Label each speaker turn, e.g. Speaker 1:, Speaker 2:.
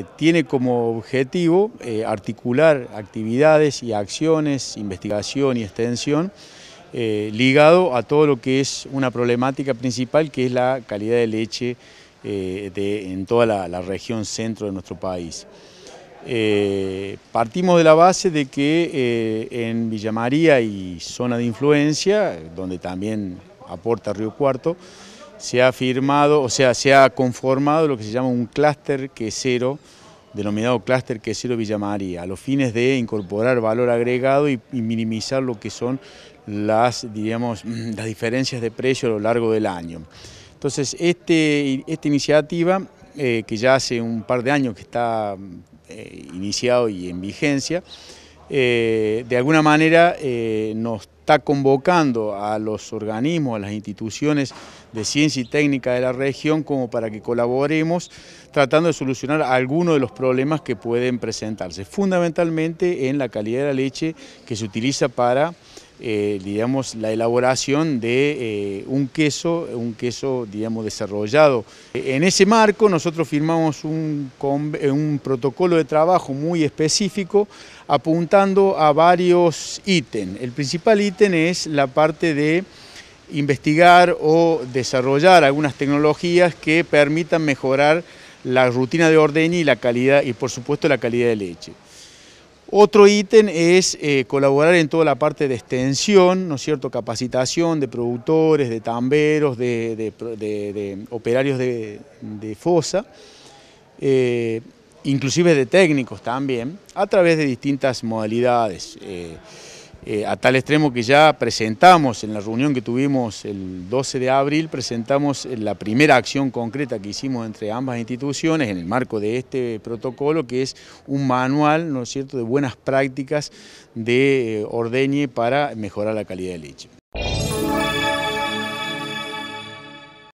Speaker 1: Eh, tiene como objetivo eh, articular actividades y acciones, investigación y extensión, eh, ligado a todo lo que es una problemática principal que es la calidad de leche en toda la, la, región centro de nuestro país. partimos de la base de que en Villa María y zona de influencia, donde también aporta Río Cuarto, se ha firmado, o sea, se ha conformado lo que se llama un clúster cero, denominado clúster quesero Villa Villamaría, a los fines de incorporar valor agregado y, minimizar lo que son las, digamos, las diferencias de precio a lo largo del año. Entonces, este, esta iniciativa, eh, que ya hace un par de años que está eh, iniciado y en vigencia, eh, de alguna manera eh, nos está convocando a los organismos, a las instituciones de ciencia y técnica de la región como para que colaboremos tratando de solucionar algunos de los problemas que pueden presentarse, fundamentalmente en la calidad de la leche que se utiliza para eh, digamos, la elaboración de eh, un queso, un queso digamos, desarrollado. En ese marco nosotros firmamos un, eh, un protocolo de trabajo muy específico apuntando a varios ítems. El principal ítem es la parte de investigar o desarrollar algunas tecnologías que permitan mejorar la rutina de orden y la calidad y por supuesto la calidad de leche. Otro ítem es eh, colaborar en toda la parte de extensión, ¿no es cierto? Capacitación de productores, de tamberos, de, operarios de, fosa, eh, inclusive de técnicos también, a través de distintas modalidades. Eh, eh, a tal extremo que ya presentamos en la reunión que tuvimos el 12 de abril, presentamos eh, la primera acción concreta que hicimos entre ambas instituciones en el marco de este protocolo, que es un manual, ¿no es cierto?, de buenas prácticas de eh, ordeñe para mejorar la calidad de leche.